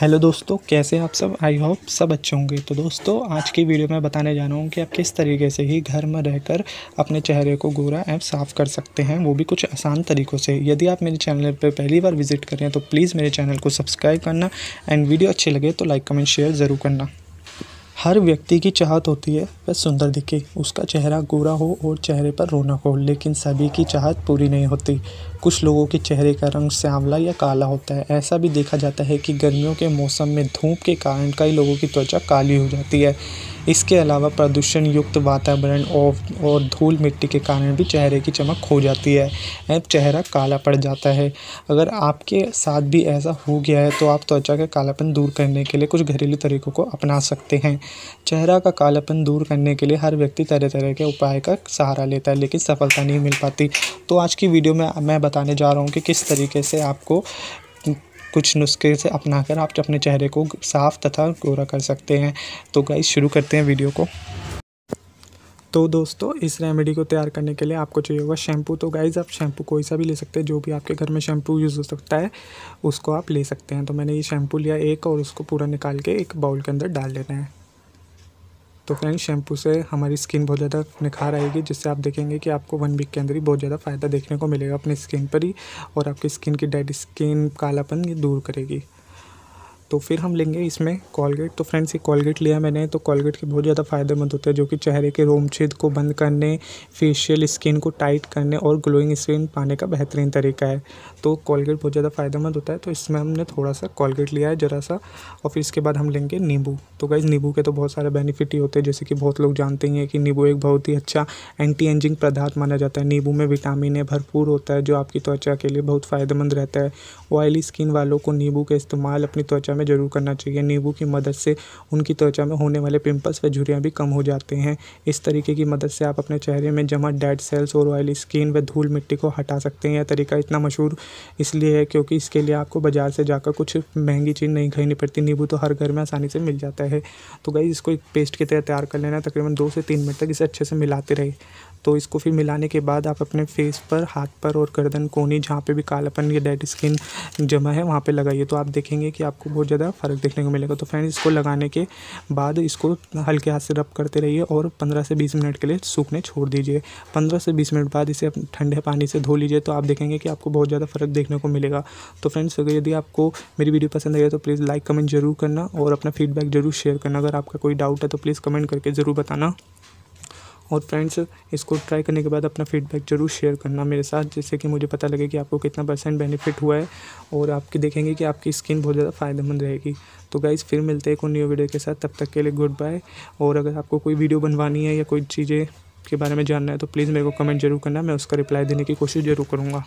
hello दोस्तों कैसे आप सब आई होप सब अच्छे होंगे तो दोस्तों आज की वीडियो में बताने जा रहा हूँ कि आप किस तरीके से ही घर में रहकर अपने चेहरे को गोरा एवं साफ़ कर सकते हैं वो भी कुछ आसान तरीक़ों से यदि आप मेरे चैनल पर पहली बार विजिट करें तो प्लीज़ मेरे चैनल को सब्सक्राइब करना एंड वीडियो अच्छी लगे तो लाइक कमेंट शेयर ज़रूर करना हर व्यक्ति की चाहत होती है वह सुंदर दिखे उसका चेहरा गोरा हो और चेहरे पर रौनक हो लेकिन सभी की चाहत पूरी नहीं होती कुछ लोगों के चेहरे का रंग सांवला या काला होता है ऐसा भी देखा जाता है कि गर्मियों के मौसम में धूप के कारण कई लोगों की त्वचा काली हो जाती है इसके अलावा प्रदूषण युक्त वातावरण और और धूल मिट्टी के कारण भी चेहरे की चमक खो जाती है एवं चेहरा काला पड़ जाता है अगर आपके साथ भी ऐसा हो गया है तो आप त्वचा का कालापन दूर करने के लिए कुछ घरेलू तरीकों को अपना सकते हैं चेहरा का कालापन दूर करने के लिए हर व्यक्ति तरह तरह के उपाय का सहारा लेता है लेकिन सफलता नहीं मिल पाती तो आज की वीडियो में मैं बताने जा रहा हूँ कि किस तरीके से आपको कुछ नुस्खे से अपना कर आप अपने चेहरे को साफ़ तथा गोरा कर सकते हैं तो गाइस शुरू करते हैं वीडियो को तो दोस्तों इस रेमेडी को तैयार करने के लिए आपको चाहिए होगा शैम्पू तो गाइज़ आप शैम्पू कोई सा भी ले सकते हैं जो भी आपके घर में शैम्पू यूज़ हो सकता है उसको आप ले सकते हैं तो मैंने ये शैम्पू लिया एक और उसको पूरा निकाल के एक बाउल के अंदर डाल लेना है तो फ्रेंड शैम्पू से हमारी स्किन बहुत ज़्यादा निखार आएगी जिससे आप देखेंगे कि आपको वन वीक के अंदर ही बहुत ज़्यादा फ़ायदा देखने को मिलेगा अपनी स्किन पर ही और आपकी स्किन की डेड स्किन कालापन ये दूर करेगी तो फिर हम लेंगे इसमें कॉलगेट तो फ्रेंड्स ये कॉलगेट लिया मैंने तो कॉलगेट के बहुत ज़्यादा फ़ायदेमंद होते हैं जो कि चेहरे के रोमछेद को बंद करने फेशियल स्किन को टाइट करने और ग्लोइंग स्किन पाने का बेहतरीन तरीका है तो कॉलगेट बहुत ज़्यादा फ़ायदेमंद होता है तो इसमें हमने थोड़ा सा कॉलगेट लिया है ज़रा सा और फिर इसके बाद हम लेंगे नींबू तो गाइज़ नींबू के तो बहुत सारे बेनिफिट ही होते हैं जैसे कि बहुत लोग जानते ही हैं कि नींबू एक बहुत ही अच्छा एंटी एंजिंग पदार्थ माना जाता है नींबू में विटामिन ए भरपूर होता है जो आपकी त्वचा के लिए बहुत फ़ायदेमंद रहता है ऑयली स्किन वालों को नींबू का इस्तेमाल अपनी त्वचा में ज़रूर करना चाहिए नींबू की मदद से उनकी त्वचा में होने वाले पिंपल्स व झुरियाँ भी कम हो जाते हैं इस तरीके की मदद से आप अपने चेहरे में जमा डेड सेल्स और ऑयली स्किन व धूल मिट्टी को हटा सकते हैं यह तरीका इतना मशहूर इसलिए है क्योंकि इसके लिए आपको बाज़ार से जाकर कुछ महंगी चीज़ नहीं खरीदनी पड़ती नींबू तो हर घर में आसानी से मिल जाता है तो गई इसको एक पेस्ट की तरह तैयार कर लेना तकरीबन दो से तीन मिनट तक इसे अच्छे से मिलाते रहे तो इसको फिर मिलाने के बाद आप अपने फेस पर हाथ पर और गर्दन कोनी जहाँ पे भी कालापन या डेड स्किन जमा है वहाँ पे लगाइए तो आप देखेंगे कि आपको बहुत ज़्यादा फ़र्क देखने को मिलेगा तो फ्रेंड्स इसको लगाने के बाद इसको हल्के हाथ से रब करते रहिए और पंद्रह से बीस मिनट के लिए सूखने छोड़ दीजिए पंद्रह से बीस मिनट बाद इसे ठंडे पानी से धो लीजिए तो आप देखेंगे कि आपको बहुत ज़्यादा फ़र्क देखने को मिलेगा तो फ्रेंड्स अगर यदि आपको मेरी वीडियो पसंद आई है तो प्लीज़ लाइक कमेंट जरूर करना और अपना फीडबैक जरूर शेयर करना अगर आपका कोई डाउट है तो प्लीज़ कमेंट करके ज़रूर बताना और फ्रेंड्स इसको ट्राई करने के बाद अपना फीडबैक ज़रूर शेयर करना मेरे साथ जिससे कि मुझे पता लगे कि आपको कितना परसेंट बेनिफिट हुआ है और आपके देखेंगे कि आपकी स्किन बहुत ज़्यादा फ़ायदेमंद रहेगी तो गाइज़ फिर मिलते हैं एक न्यू वीडियो के साथ तब तक के लिए गुड बाय और अगर आपको कोई वीडियो बनवानी है या कोई चीज़ें के बारे में जानना है तो प्लीज़ मेरे को कमेंट जरूर करना मैं उसका रिप्लाई देने की कोशिश ज़रूर करूँगा